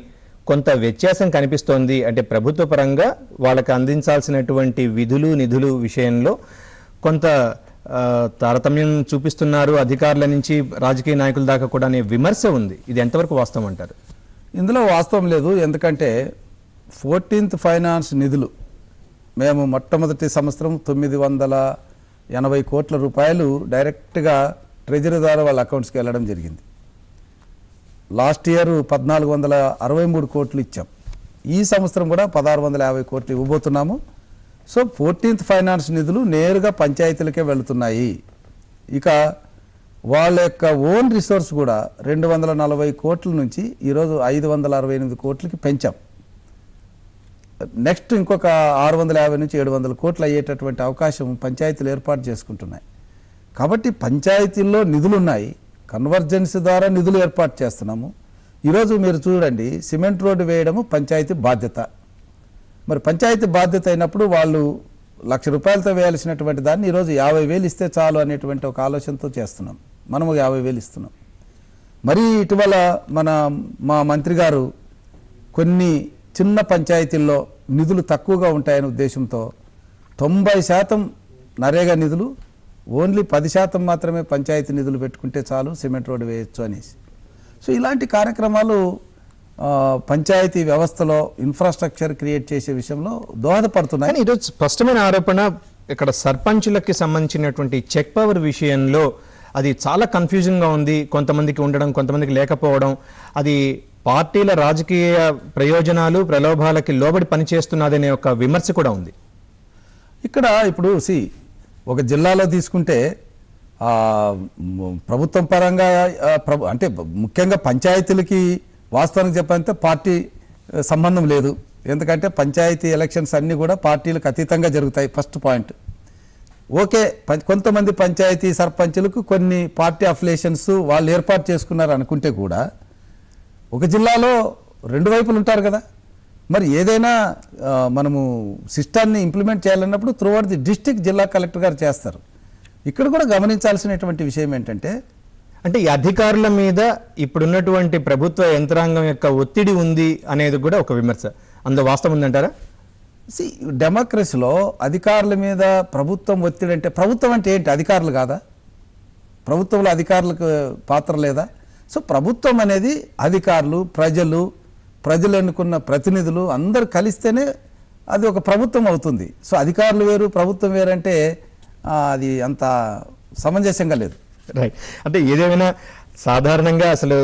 కొంత వ్యత్యాసం కనిపిస్తోంది అంటే ప్రభుత్వ పరంగా వాళ్ళకి అందించాల్సినటువంటి విధులు నిధులు విషయంలో కొంత తారతమ్యం చూపిస్తున్నారు అధికారుల నుంచి రాజకీయ నాయకుల దాకా కూడా అనే విమర్శ ఉంది ఇది ఎంతవరకు వాస్తవం అంటారు ఇందులో వాస్తవం లేదు ఎందుకంటే ఫోర్టీన్త్ ఫైనాన్స్ నిధులు మేము మొట్టమొదటి సంవత్సరం తొమ్మిది వందల ఎనభై కోట్ల రూపాయలు డైరెక్ట్గా ట్రెజరీ ద్వారా వాళ్ళ అకౌంట్స్కి వెళ్ళడం జరిగింది లాస్ట్ ఇయర్ పద్నాలుగు వందల అరవై మూడు కోట్లు ఇచ్చాం ఈ సంవత్సరం కూడా పదహారు వందల యాభై కోట్లు ఇవ్వబోతున్నాము సో ఫోర్టీన్త్ ఫైనాన్స్ నిధులు నేరుగా పంచాయతీలకే వెళుతున్నాయి ఇక వాళ్ళ యొక్క ఓన్ రిసోర్స్ కూడా రెండు వందల నలభై కోట్ల నుంచి ఈరోజు ఐదు వందల అరవై ఎనిమిది కోట్లకి పెంచాం నెక్స్ట్ ఇంకొక ఆరు వందల యాభై నుంచి ఏడు వందల కోట్లు అయ్యేటటువంటి అవకాశం పంచాయతీలు ఏర్పాటు చేసుకుంటున్నాయి కాబట్టి పంచాయతీల్లో నిధులు ఉన్నాయి కన్వర్జెన్స్ ద్వారా నిధులు ఏర్పాటు చేస్తున్నాము ఈరోజు మీరు చూడండి సిమెంట్ రోడ్డు వేయడము పంచాయతీ బాధ్యత మరి పంచాయతీ బాధ్యత అయినప్పుడు వాళ్ళు లక్ష రూపాయలతో వేయాల్సినటువంటి దాన్ని ఈరోజు యాభై వేలు ఇస్తే చాలు అనేటువంటి ఒక ఆలోచనతో చేస్తున్నాం మనము యాభై వేలు ఇస్తున్నాం మరీ ఇటీవల మన మా మంత్రి గారు కొన్ని చిన్న పంచాయతీల్లో నిధులు తక్కువగా ఉంటాయనే ఉద్దేశంతో తొంభై శాతం నరేగా నిధులు ఓన్లీ పది శాతం మాత్రమే పంచాయతీ నిధులు పెట్టుకుంటే చాలు సిమెంట్ రోడ్డు వేయచ్చు అనేసి సో ఇలాంటి కార్యక్రమాలు పంచాయతీ వ్యవస్థలో ఇన్ఫ్రాస్ట్రక్చర్ క్రియేట్ చేసే విషయంలో దోహదపడుతున్నాయి కానీ ఈరోజు స్పష్టమైన ఆరోపణ ఇక్కడ సర్పంచులకి సంబంధించినటువంటి చెక్ పవర్ విషయంలో అది చాలా కన్ఫ్యూజింగ్గా ఉంది కొంతమందికి ఉండడం కొంతమందికి లేకపోవడం అది పార్టీల రాజకీయ ప్రయోజనాలు ప్రలోభాలకి లోబడి పనిచేస్తున్నదనే ఒక విమర్శ కూడా ఉంది ఇక్కడ ఇప్పుడు సి ఒక జిల్లాలో తీసుకుంటే ప్రభుత్వం పరంగా అంటే ముఖ్యంగా పంచాయతీలకి వాస్తవానికి చెప్పాలంటే పార్టీ సంబంధం లేదు ఎందుకంటే పంచాయతీ ఎలక్షన్స్ అన్నీ కూడా పార్టీలకు అతీతంగా జరుగుతాయి ఫస్ట్ పాయింట్ ఓకే కొంతమంది పంచాయతీ సర్పంచులకు కొన్ని పార్టీ అఫిలేషన్స్ వాళ్ళు ఏర్పాటు చేసుకున్నారు అనుకుంటే కూడా ఒక జిల్లాలో రెండు వైపులు ఉంటారు కదా మరి ఏదైనా మనము సిస్టాన్ని ఇంప్లిమెంట్ చేయాలన్నప్పుడు త్రూఅవుట్ ది డిస్టిక్ జిల్లా కలెక్టర్ గారు చేస్తారు ఇక్కడ కూడా గమనించాల్సినటువంటి విషయం ఏంటంటే అంటే ఈ అధికారుల మీద ఇప్పుడున్నటువంటి ప్రభుత్వ యంత్రాంగం యొక్క ఒత్తిడి ఉంది అనేది కూడా ఒక విమర్శ అందులో వాస్తవం ఉందంటారా సి డెమోక్రసీలో అధికారుల మీద ప్రభుత్వం ఒత్తిడి అంటే ప్రభుత్వం అంటే ఏంటి అధికారులు కాదా ప్రభుత్వంలో అధికారులకు పాత్ర లేదా సో ప్రభుత్వం అనేది అధికారులు ప్రజలు ప్రజలు అనుకున్న ప్రతినిధులు అందరు కలిస్తేనే అది ఒక ప్రభుత్వం అవుతుంది సో అధికారులు వేరు ప్రభుత్వం వేరంటే అది అంత సమంజసంగా లేదు రైట్ అంటే ఏదేమైనా సాధారణంగా అసలు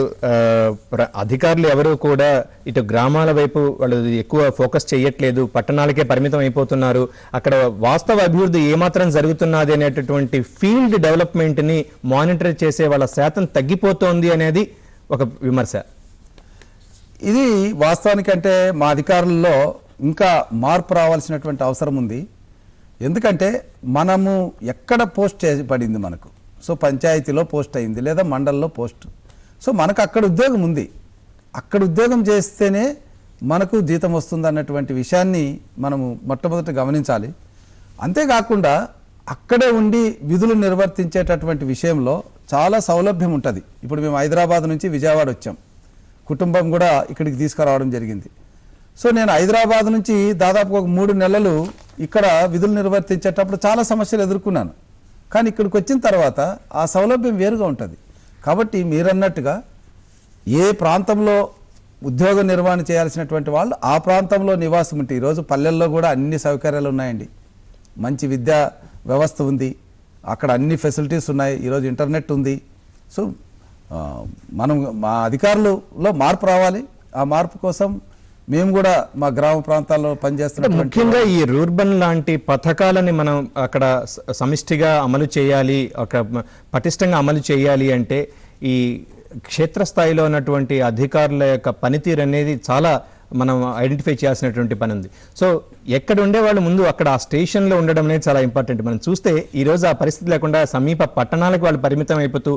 అధికారులు ఎవరు కూడా ఇటు గ్రామాల వైపు వాళ్ళు ఎక్కువ ఫోకస్ చేయట్లేదు పట్టణాలకే పరిమితం అయిపోతున్నారు అక్కడ వాస్తవ అభివృద్ధి ఏమాత్రం జరుగుతున్నది అనేటటువంటి ఫీల్డ్ డెవలప్మెంట్ని మానిటర్ చేసే వాళ్ళ శాతం తగ్గిపోతోంది అనేది ఒక విమర్శ ఇది వాస్తవానికంటే మా అధికారుల్లో ఇంకా మార్పు రావాల్సినటువంటి అవసరం ఉంది ఎందుకంటే మనము ఎక్కడ పోస్ట్ చేయబడింది మనకు సో పంచాయతీలో పోస్ట్ అయింది లేదా మండల్లో పోస్ట్ సో మనకు అక్కడ ఉద్యోగం ఉంది అక్కడ ఉద్యోగం చేస్తేనే మనకు జీతం వస్తుంది అన్నటువంటి విషయాన్ని మనము మొట్టమొదట గమనించాలి అంతేకాకుండా అక్కడే ఉండి విధులు నిర్వర్తించేటటువంటి విషయంలో చాలా సౌలభ్యం ఉంటుంది ఇప్పుడు మేము హైదరాబాద్ నుంచి విజయవాడ వచ్చాం కుటుంబం కూడా ఇక్కడికి తీసుకురావడం జరిగింది సో నేను హైదరాబాద్ నుంచి దాదాపు ఒక మూడు నెలలు ఇక్కడ విధులు నిర్వర్తించేటప్పుడు చాలా సమస్యలు ఎదుర్కొన్నాను కానీ ఇక్కడికి వచ్చిన తర్వాత ఆ సౌలభ్యం వేరుగా ఉంటుంది కాబట్టి మీరన్నట్టుగా ఏ ప్రాంతంలో ఉద్యోగ నిర్వహణ చేయాల్సినటువంటి వాళ్ళు ఆ ప్రాంతంలో నివాసం ఉంటే ఈరోజు పల్లెల్లో కూడా అన్ని సౌకర్యాలు ఉన్నాయండి మంచి విద్యా వ్యవస్థ ఉంది అక్కడ అన్ని ఫెసిలిటీస్ ఉన్నాయి ఈరోజు ఇంటర్నెట్ ఉంది సో మనం మా అధికారులలో మార్పు రావాలి ఆ మార్పు కోసం మేము కూడా మా గ్రామ ప్రాంతాల్లో పనిచేస్తున్నాం ముఖ్యంగా ఈ రూర్బన్ లాంటి పథకాలని మనం అక్కడ సమిష్టిగా అమలు చేయాలి ఒక పటిష్టంగా అమలు చేయాలి అంటే ఈ క్షేత్రస్థాయిలో ఉన్నటువంటి అధికారుల యొక్క పనితీరు అనేది చాలా మనం ఐడెంటిఫై చేయాల్సినటువంటి పని ఉంది సో ఎక్కడ ఉండేవాళ్ళు ముందు అక్కడ ఆ స్టేషన్లో ఉండడం అనేది చాలా ఇంపార్టెంట్ మనం చూస్తే ఈరోజు ఆ పరిస్థితి లేకుండా సమీప పట్టణాలకు వాళ్ళు పరిమితం అయిపోతూ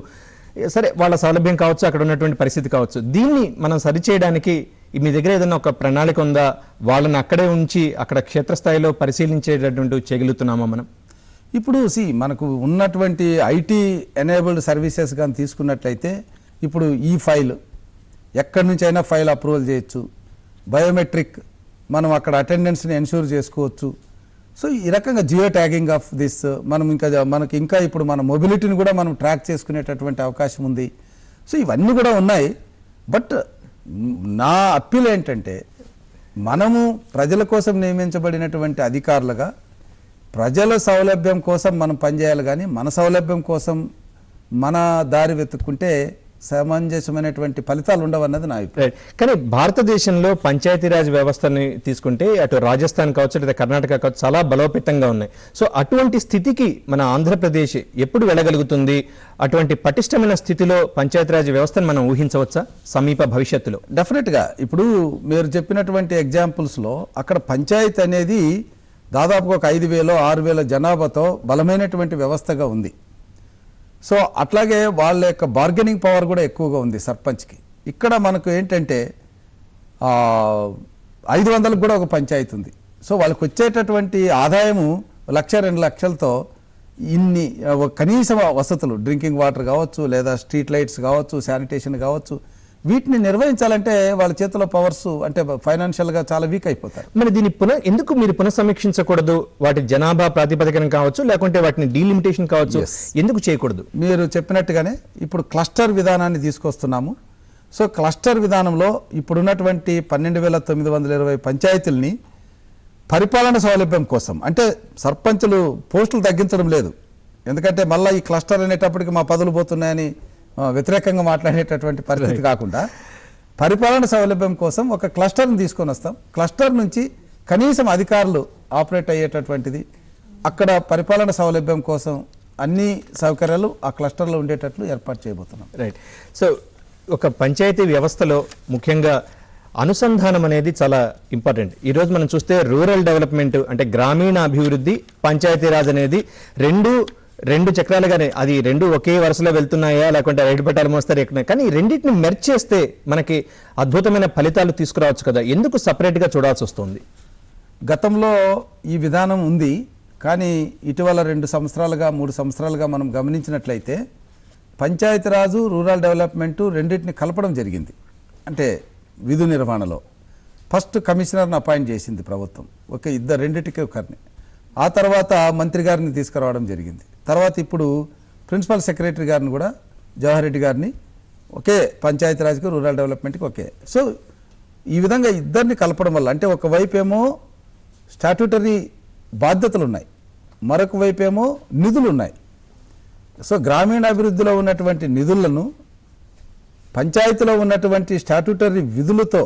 సరే వాళ్ళ సౌలభ్యం కావచ్చు అక్కడ ఉన్నటువంటి పరిస్థితి కావచ్చు దీన్ని మనం సరిచేయడానికి మీ దగ్గర ఏదైనా ఒక ప్రణాళిక ఉందా వాళ్ళని అక్కడే ఉంచి అక్కడ క్షేత్రస్థాయిలో పరిశీలించేటటువంటి చేయగలుగుతున్నామా మనం ఇప్పుడు సి మనకు ఉన్నటువంటి ఐటీ ఎనేబుల్డ్ సర్వీసెస్ కానీ తీసుకున్నట్లయితే ఇప్పుడు ఈ ఫైల్ ఎక్కడి నుంచి అయినా ఫైల్ అప్రూవల్ చేయొచ్చు బయోమెట్రిక్ మనం అక్కడ అటెండెన్స్ని ఎన్ష్యూర్ చేసుకోవచ్చు సో ఈ రకంగా జియో ట్యాగింగ్ ఆఫ్ దిస్ మనం ఇంకా మనకి ఇంకా ఇప్పుడు మన మొబిలిటీని కూడా మనం ట్రాక్ చేసుకునేటటువంటి అవకాశం ఉంది సో ఇవన్నీ కూడా ఉన్నాయి బట్ నా అప్పీల్ ఏంటంటే మనము ప్రజల కోసం నియమించబడినటువంటి అధికారులుగా ప్రజల సౌలభ్యం కోసం మనం పనిచేయాలి కానీ మన సౌలభ్యం కోసం మన దారి వెతుక్కుంటే సమంజసమైనటువంటి ఫలితాలు ఉండవన్నది నా అభిప్రాయం కానీ భారతదేశంలో పంచాయతీరాజ్ వ్యవస్థని తీసుకుంటే అటు రాజస్థాన్ కావచ్చు లేదా కర్ణాటక కావచ్చు చాలా బలోపేతంగా ఉన్నాయి సో అటువంటి స్థితికి మన ఆంధ్రప్రదేశ్ ఎప్పుడు వెళ్ళగలుగుతుంది అటువంటి పటిష్టమైన స్థితిలో పంచాయతీరాజ్ వ్యవస్థను మనం ఊహించవచ్చా సమీప భవిష్యత్తులో డెఫినెట్గా ఇప్పుడు మీరు చెప్పినటువంటి ఎగ్జాంపుల్స్లో అక్కడ పంచాయతీ అనేది దాదాపుగా ఒక ఐదు వేలో ఆరు వేల జనాభాతో బలమైనటువంటి వ్యవస్థగా ఉంది సో అట్లాగే వాళ్ళ యొక్క బార్గెనింగ్ పవర్ కూడా ఎక్కువగా ఉంది సర్పంచ్కి ఇక్కడ మనకు ఏంటంటే ఐదు వందలకు కూడా ఒక పంచాయతీ ఉంది సో వాళ్ళకి వచ్చేటటువంటి ఆదాయము లక్ష రెండు లక్షలతో ఇన్ని కనీస వసతులు డ్రింకింగ్ వాటర్ కావచ్చు లేదా స్ట్రీట్ లైట్స్ కావచ్చు శానిటేషన్ కావచ్చు వీటిని నిర్వహించాలంటే వాళ్ళ చేతిలో పవర్స్ అంటే ఫైనాన్షియల్ గా చాలా వీక్ అయిపోతారు మరి దీన్ని పున ఎందుకు మీరు సమీక్షించకూడదు వాటి జనాభా ప్రాతిపదికన కావచ్చు లేకుంటే వాటిని డీలిమిటేషన్ కావచ్చు ఎందుకు చేయకూడదు మీరు చెప్పినట్టుగానే ఇప్పుడు క్లస్టర్ విధానాన్ని తీసుకొస్తున్నాము సో క్లస్టర్ విధానంలో ఇప్పుడున్నటువంటి పన్నెండు వేల తొమ్మిది వందల ఇరవై పంచాయతీల్ని పరిపాలన సౌలభ్యం కోసం అంటే సర్పంచులు పోస్టులు తగ్గించడం లేదు ఎందుకంటే మళ్ళీ ఈ క్లస్టర్ అనేటప్పటికి మా పదులు పోతున్నాయని వ్యతిరేకంగా మాట్లాడేటటువంటి పరిస్థితి కాకుండా పరిపాలన సౌలభ్యం కోసం ఒక క్లస్టర్ని తీసుకొని వస్తాం క్లస్టర్ నుంచి కనీసం అధికారులు ఆపరేట్ అయ్యేటటువంటిది అక్కడ పరిపాలన సౌలభ్యం కోసం అన్ని సౌకర్యాలు ఆ క్లస్టర్లో ఉండేటట్లు ఏర్పాటు చేయబోతున్నాం రైట్ సో ఒక పంచాయతీ వ్యవస్థలో ముఖ్యంగా అనుసంధానం అనేది చాలా ఇంపార్టెంట్ ఈరోజు మనం చూస్తే రూరల్ డెవలప్మెంట్ అంటే గ్రామీణ అభివృద్ధి పంచాయతీరాజ్ అనేది రెండు రెండు చక్రాలు కానీ అది రెండు ఒకే వరుసలో వెళ్తున్నాయా లేకుంటే రైట్ పెట్టాలి మోస్తారు ఎక్కడ కానీ రెండింటిని మెర్చ్ చేస్తే మనకి అద్భుతమైన ఫలితాలు తీసుకురావచ్చు కదా ఎందుకు సపరేట్గా చూడాల్సి వస్తుంది గతంలో ఈ విధానం ఉంది కానీ ఇటీవల రెండు సంవత్సరాలుగా మూడు సంవత్సరాలుగా మనం గమనించినట్లయితే పంచాయతీరాజు రూరల్ డెవలప్మెంట్ రెండింటిని కలపడం జరిగింది అంటే విధు నిర్వహణలో ఫస్ట్ కమిషనర్ని అపాయింట్ చేసింది ప్రభుత్వం ఒక ఇద్దరు రెండింటికి ఒకరిని ఆ తర్వాత మంత్రి గారిని తీసుకురావడం జరిగింది తర్వాత ఇప్పుడు ప్రిన్సిపల్ సెక్రటరీ గారిని కూడా జవహర్ రెడ్డి గారిని ఒకే పంచాయతీరాజ్కి రూరల్ డెవలప్మెంట్కి ఒకే సో ఈ విధంగా ఇద్దరిని కలపడం వల్ల అంటే ఒకవైపు ఏమో స్టాట్యూటరీ బాధ్యతలు ఉన్నాయి మరొక వైపు ఏమో నిధులు ఉన్నాయి సో గ్రామీణాభివృద్ధిలో ఉన్నటువంటి నిధులను పంచాయతీలో ఉన్నటువంటి స్టాట్యూటరీ విధులతో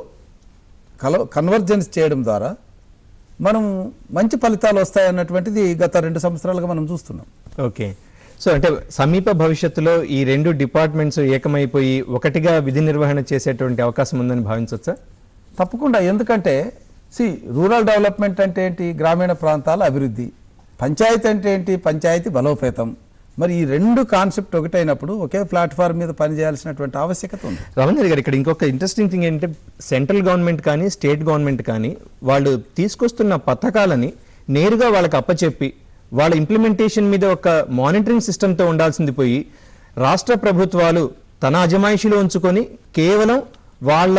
కల కన్వర్జెన్స్ చేయడం ద్వారా మనం మంచి ఫలితాలు వస్తాయన్నటువంటిది గత రెండు సంవత్సరాలుగా మనం చూస్తున్నాం ఓకే సో అంటే సమీప భవిష్యత్తులో ఈ రెండు డిపార్ట్మెంట్స్ ఏకమైపోయి ఒకటిగా విధి నిర్వహణ చేసేటువంటి అవకాశం ఉందని భావించవచ్చా తప్పకుండా ఎందుకంటే సి రూరల్ డెవలప్మెంట్ అంటే ఏంటి గ్రామీణ ప్రాంతాల అభివృద్ధి పంచాయతీ అంటే ఏంటి పంచాయతీ బలోపేతం మరి ఈ రెండు కాన్సెప్ట్ ఒకటైనప్పుడు ఒకే ప్లాట్ఫామ్ మీద పనిచేయాల్సినటువంటి ఆవశ్యకత ఉంది రవీంద్ర గారు ఇక్కడ ఇంకొక ఇంట్రెస్టింగ్ థింగ్ ఏంటంటే సెంట్రల్ గవర్నమెంట్ కానీ స్టేట్ గవర్నమెంట్ కానీ వాళ్ళు తీసుకొస్తున్న పథకాలని నేరుగా వాళ్ళకి అప్పచెప్పి వాళ్ళ ఇంప్లిమెంటేషన్ మీద ఒక మానిటరింగ్ సిస్టంతో ఉండాల్సింది పోయి రాష్ట్ర ప్రభుత్వాలు తన అజమాయిషిలో ఉంచుకొని కేవలం వాళ్ళ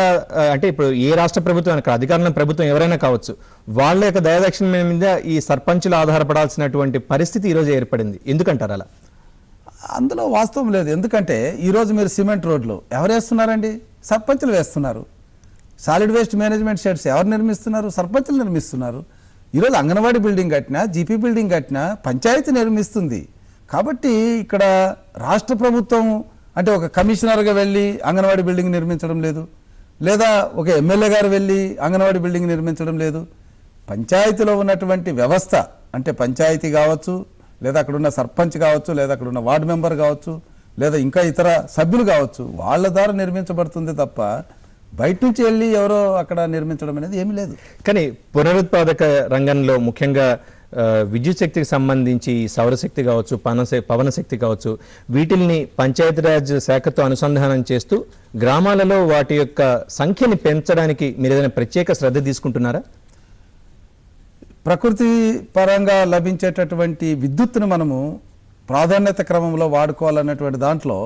అంటే ఇప్పుడు ఏ రాష్ట్ర ప్రభుత్వం అధికారంలో ప్రభుత్వం ఎవరైనా కావచ్చు వాళ్ళ యొక్క దయదక్షిణ మీద ఈ సర్పంచులు ఆధారపడాల్సినటువంటి పరిస్థితి ఈరోజు ఏర్పడింది ఎందుకంటారు అలా అందులో వాస్తవం లేదు ఎందుకంటే ఈరోజు మీరు సిమెంట్ రోడ్లు ఎవరు వేస్తున్నారండి సర్పంచులు వేస్తున్నారు సాలిడ్ వేస్ట్ మేనేజ్మెంట్ షెడ్స్ ఎవరు నిర్మిస్తున్నారు సర్పంచులు నిర్మిస్తున్నారు ఈరోజు అంగన్వాడీ బిల్డింగ్ కట్టినా జీపీ బిల్డింగ్ కట్టినా పంచాయతీ నిర్మిస్తుంది కాబట్టి ఇక్కడ రాష్ట్ర ప్రభుత్వం అంటే ఒక కమిషనర్గా వెళ్ళి అంగన్వాడీ బిల్డింగ్ నిర్మించడం లేదు లేదా ఒక ఎమ్మెల్యే గారు వెళ్ళి అంగన్వాడీ బిల్డింగ్ నిర్మించడం లేదు పంచాయతీలో ఉన్నటువంటి వ్యవస్థ అంటే పంచాయతీ కావచ్చు లేదా అక్కడున్న సర్పంచ్ కావచ్చు లేదా అక్కడున్న వార్డు మెంబర్ కావచ్చు లేదా ఇంకా ఇతర సభ్యులు కావచ్చు వాళ్ళ ద్వారా నిర్మించబడుతుంది తప్ప బయట నుంచి వెళ్ళి ఎవరో అక్కడ నిర్మించడం అనేది ఏమీ లేదు కానీ పునరుత్పాదక రంగంలో ముఖ్యంగా విద్యుత్ శక్తికి సంబంధించి సౌరశక్తి కావచ్చు పవన పవనశక్తి కావచ్చు వీటిల్ని పంచాయతీరాజ్ శాఖతో అనుసంధానం చేస్తూ గ్రామాలలో వాటి యొక్క సంఖ్యని పెంచడానికి మీరు ఏదైనా ప్రత్యేక శ్రద్ధ తీసుకుంటున్నారా ప్రకృతి పరంగా లభించేటటువంటి విద్యుత్తును మనము ప్రాధాన్యత క్రమంలో వాడుకోవాలన్నటువంటి దాంట్లో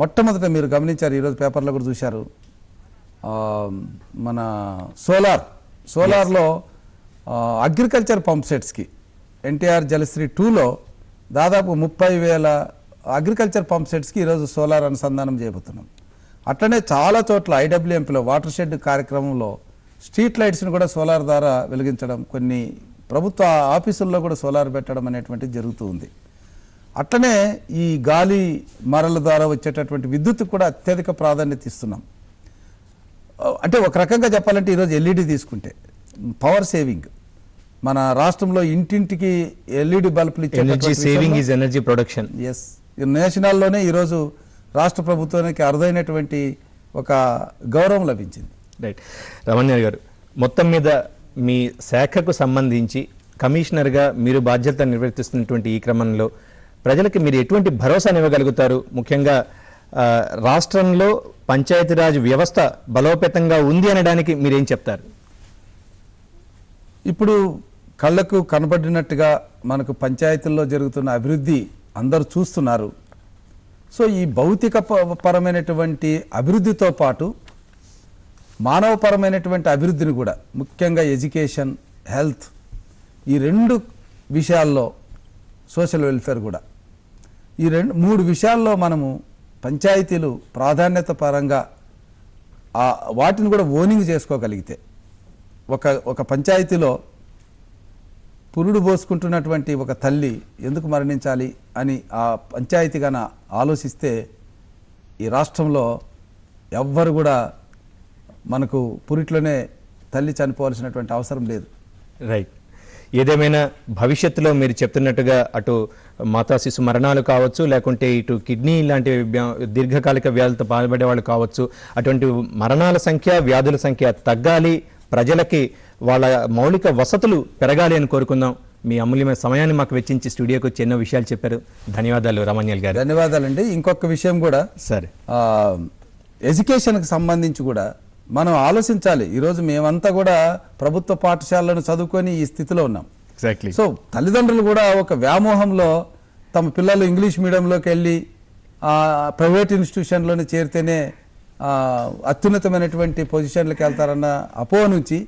మొట్టమొదట మీరు గమనించారు ఈరోజు పేపర్లో కూడా చూశారు మన సోలార్ సోలార్లో అగ్రికల్చర్ పంప్ సెట్స్కి ఎన్టీఆర్ జలశ్రీ టూలో దాదాపు ముప్పై వేల అగ్రికల్చర్ పంప్ సెట్స్కి ఈరోజు సోలార్ అనుసంధానం చేయబోతున్నాం అట్లనే చాలా చోట్ల ఐడబ్ల్యూఎంపీలో వాటర్ షెడ్ కార్యక్రమంలో స్ట్రీట్ లైట్స్ని కూడా సోలార్ ద్వారా వెలిగించడం కొన్ని ప్రభుత్వ ఆఫీసుల్లో కూడా సోలార్ పెట్టడం అనేటువంటిది జరుగుతూ ఉంది అట్లనే ఈ గాలి మరల ద్వారా వచ్చేటటువంటి విద్యుత్ కూడా అత్యధిక ప్రాధాన్యత ఇస్తున్నాం అంటే ఒక రకంగా చెప్పాలంటే ఈరోజు ఎల్ఈడి తీసుకుంటే పవర్ సేవింగ్ మన రాష్ట్రంలో ఇంటింటికి ఎల్ఈడి బల్బులు సేవింగ్ ఎనర్జీ ప్రొడక్షన్ ఎస్ నేషనల్లోనే ఈరోజు రాష్ట్ర ప్రభుత్వానికి అరుదైనటువంటి ఒక గౌరవం లభించింది రైట్ రమణ్య గారు మొత్తం మీద మీ శాఖకు సంబంధించి కమిషనర్గా మీరు బాధ్యత నిర్వర్తిస్తున్నటువంటి ఈ క్రమంలో ప్రజలకు మీరు ఎటువంటి భరోసా ఇవ్వగలుగుతారు ముఖ్యంగా రాష్ట్రంలో పంచాయతీరాజ్ వ్యవస్థ బలోపేతంగా ఉంది అనడానికి మీరేం చెప్తారు ఇప్పుడు కళ్ళకు కనబడినట్టుగా మనకు పంచాయతీల్లో జరుగుతున్న అభివృద్ధి అందరూ చూస్తున్నారు సో ఈ భౌతిక పరమైనటువంటి అభివృద్ధితో పాటు మానవపరమైనటువంటి అభివృద్ధిని కూడా ముఖ్యంగా ఎడ్యుకేషన్ హెల్త్ ఈ రెండు విషయాల్లో సోషల్ వెల్ఫేర్ కూడా ఈ రెండు మూడు విషయాల్లో మనము పంచాయతీలు ప్రాధాన్యత పరంగా వాటిని కూడా ఓనింగ్ చేసుకోగలిగితే ఒక ఒక పంచాయతీలో పురుడు పోసుకుంటున్నటువంటి ఒక తల్లి ఎందుకు మరణించాలి అని ఆ పంచాయతీగాన ఆలోచిస్తే ఈ రాష్ట్రంలో ఎవ్వరు కూడా మనకు పురిట్లోనే తల్లి చనిపోవాల్సినటువంటి అవసరం లేదు రైట్ ఏదేమైనా భవిష్యత్తులో మీరు చెప్తున్నట్టుగా అటు మాతా శిశు మరణాలు కావచ్చు లేకుంటే ఇటు కిడ్నీ లాంటి దీర్ఘకాలిక వ్యాధులతో బాధపడే వాళ్ళు కావచ్చు అటువంటి మరణాల సంఖ్య వ్యాధుల సంఖ్య తగ్గాలి ప్రజలకి వాళ్ళ మౌలిక వసతులు పెరగాలి అని కోరుకుందాం మీ అమూల్యమైన సమయాన్ని మాకు వెచ్చించి స్టూడియోకి వచ్చి ఎన్నో విషయాలు చెప్పారు ధన్యవాదాలు రమణ్యల్ గారు ధన్యవాదాలండి ఇంకొక విషయం కూడా సరే ఎడ్యుకేషన్కి సంబంధించి కూడా మనం ఆలోచించాలి ఈరోజు మేమంతా కూడా ప్రభుత్వ పాఠశాలను చదువుకొని ఈ స్థితిలో ఉన్నాం ఎగ్జాక్ట్లీ సో తల్లిదండ్రులు కూడా ఒక వ్యామోహంలో తమ పిల్లలు ఇంగ్లీష్ మీడియంలోకి వెళ్ళి ప్రైవేట్ ఇన్స్టిట్యూషన్లోనే చేరితేనే అత్యున్నతమైనటువంటి పొజిషన్లకు వెళ్తారన్న అపో నుంచి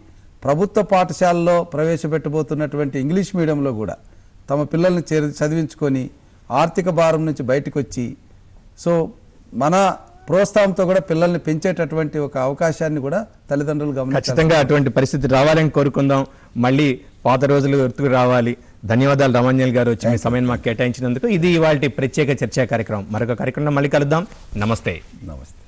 ప్రభుత్వ పాఠశాలలో ప్రవేశపెట్టబోతున్నటువంటి ఇంగ్లీష్ మీడియంలో కూడా తమ పిల్లల్ని చదివించుకొని ఆర్థిక భారం నుంచి బయటకు వచ్చి సో మన ప్రోత్సాహంతో కూడా పిల్లల్ని పెంచేటటువంటి ఒక అవకాశాన్ని కూడా తల్లిదండ్రులు గమనించంగా అటువంటి పరిస్థితి రావాలని కోరుకుందాం మళ్ళీ పాత రోజులు గుర్తుకు రావాలి ధన్యవాదాలు రామాంజల్ గారు వచ్చి సమయం మాకు కేటాయించినందుకు ఇది ఇవాళ ప్రత్యేక చర్చా కార్యక్రమం మరొక కార్యక్రమం మళ్ళీ కలుద్దాం నమస్తే నమస్తే